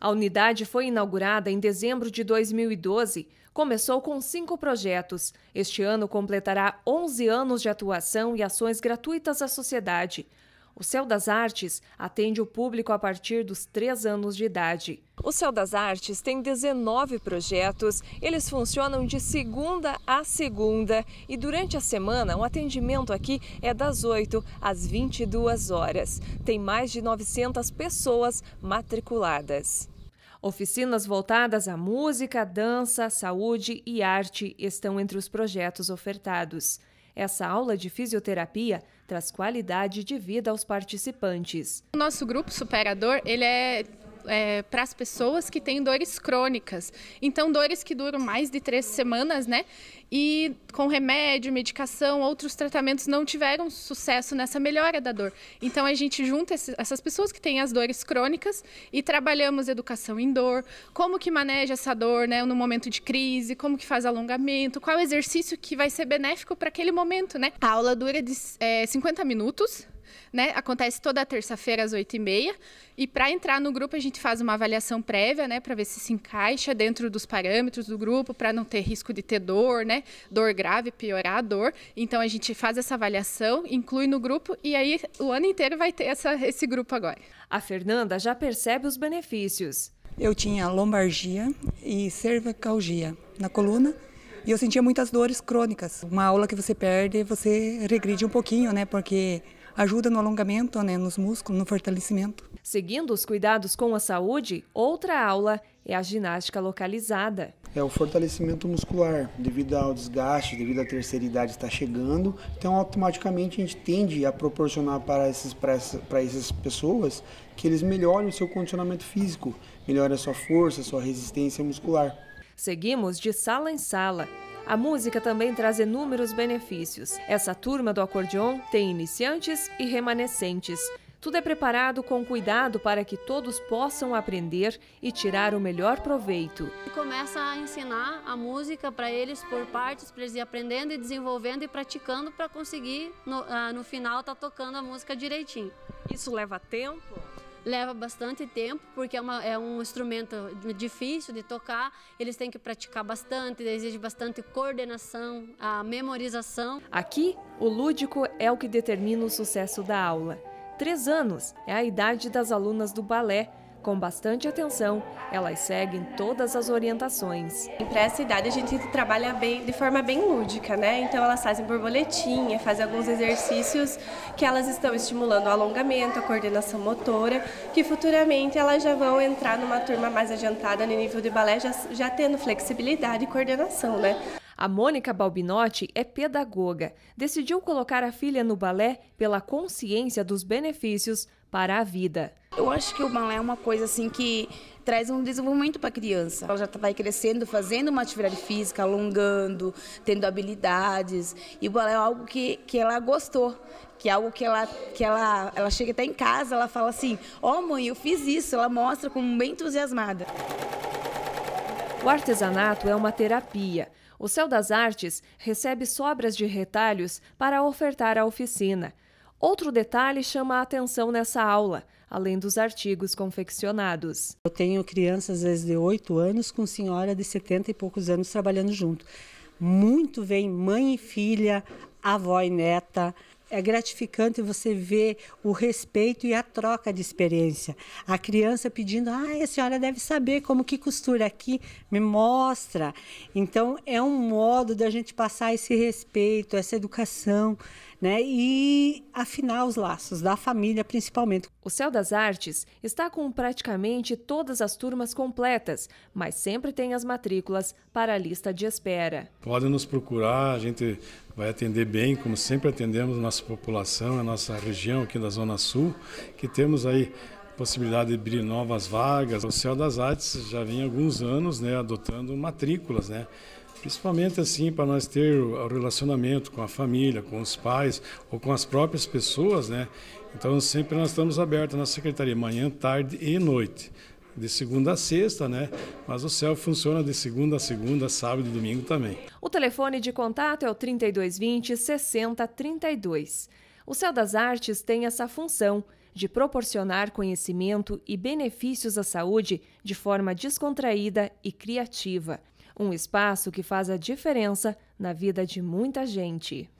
A unidade foi inaugurada em dezembro de 2012. Começou com cinco projetos. Este ano completará 11 anos de atuação e ações gratuitas à sociedade. O Céu das Artes atende o público a partir dos três anos de idade. O Céu das Artes tem 19 projetos. Eles funcionam de segunda a segunda e durante a semana o atendimento aqui é das 8 às 22 horas. Tem mais de 900 pessoas matriculadas. Oficinas voltadas à música, dança, saúde e arte estão entre os projetos ofertados. Essa aula de fisioterapia traz qualidade de vida aos participantes. O nosso grupo superador, ele é é, para as pessoas que têm dores crônicas. Então, dores que duram mais de três semanas, né? E com remédio, medicação, outros tratamentos não tiveram sucesso nessa melhora da dor. Então, a gente junta essas pessoas que têm as dores crônicas e trabalhamos educação em dor, como que maneja essa dor né, no momento de crise, como que faz alongamento, qual exercício que vai ser benéfico para aquele momento, né? A aula dura de é, 50 minutos, né? Acontece toda terça-feira às 8h30. E para entrar no grupo, a gente faz uma avaliação prévia, né? Para ver se se encaixa dentro dos parâmetros do grupo, para não ter risco de ter dor, né? Dor grave, piorar a dor. Então a gente faz essa avaliação, inclui no grupo e aí o ano inteiro vai ter essa, esse grupo agora. A Fernanda já percebe os benefícios. Eu tinha lombargia e cervicalgia na coluna. E eu sentia muitas dores crônicas. Uma aula que você perde, você regride um pouquinho, né? Porque ajuda no alongamento, né, nos músculos, no fortalecimento. Seguindo os cuidados com a saúde, outra aula é a ginástica localizada. É o fortalecimento muscular, devido ao desgaste, devido à terceira idade estar chegando, então automaticamente a gente tende a proporcionar para, esses, para, essas, para essas pessoas que eles melhorem o seu condicionamento físico, melhorem a sua força, a sua resistência muscular. Seguimos de sala em sala a música também traz inúmeros benefícios. Essa turma do acordeon tem iniciantes e remanescentes. Tudo é preparado com cuidado para que todos possam aprender e tirar o melhor proveito. Começa a ensinar a música para eles por partes, para eles ir aprendendo e desenvolvendo e praticando para conseguir, no, ah, no final, estar tá tocando a música direitinho. Isso leva tempo? leva bastante tempo, porque é, uma, é um instrumento difícil de tocar, eles têm que praticar bastante, exige bastante coordenação, a memorização. Aqui, o lúdico é o que determina o sucesso da aula. Três anos é a idade das alunas do balé com bastante atenção, elas seguem todas as orientações. Para essa idade, a gente trabalha bem, de forma bem lúdica, né? Então, elas fazem borboletinha, fazem alguns exercícios que elas estão estimulando o alongamento, a coordenação motora, que futuramente elas já vão entrar numa turma mais adiantada no nível de balé, já, já tendo flexibilidade e coordenação, né? A Mônica Balbinotti é pedagoga. Decidiu colocar a filha no balé pela consciência dos benefícios para a vida. Eu acho que o balé é uma coisa assim que traz um desenvolvimento para a criança. Ela já vai crescendo, fazendo uma atividade física, alongando, tendo habilidades. E o balé é algo que, que ela gostou, que é algo que ela que ela ela chega até em casa, ela fala assim: "Ó, oh, mãe, eu fiz isso". Ela mostra como bem entusiasmada. O artesanato é uma terapia. O Céu das Artes recebe sobras de retalhos para ofertar à oficina. Outro detalhe chama a atenção nessa aula, além dos artigos confeccionados. Eu tenho crianças, às vezes, de 8 anos com senhora de 70 e poucos anos trabalhando junto. Muito vem mãe e filha, avó e neta. É gratificante você ver o respeito e a troca de experiência. A criança pedindo, ah, a senhora deve saber como que costura aqui, me mostra. Então, é um modo da gente passar esse respeito, essa educação, né? E afinar os laços da família, principalmente. O Céu das Artes está com praticamente todas as turmas completas, mas sempre tem as matrículas para a lista de espera. Podem nos procurar, a gente vai atender bem, como sempre atendemos a nossa população, a nossa região aqui da Zona Sul, que temos aí possibilidade de abrir novas vagas. O Céu das Artes já vem há alguns anos né, adotando matrículas, né? Principalmente assim, para nós ter o relacionamento com a família, com os pais ou com as próprias pessoas, né? Então sempre nós estamos abertos na secretaria, manhã, tarde e noite, de segunda a sexta, né? Mas o céu funciona de segunda a segunda, sábado e domingo também. O telefone de contato é o 3220 6032. O Céu das Artes tem essa função de proporcionar conhecimento e benefícios à saúde de forma descontraída e criativa um espaço que faz a diferença na vida de muita gente.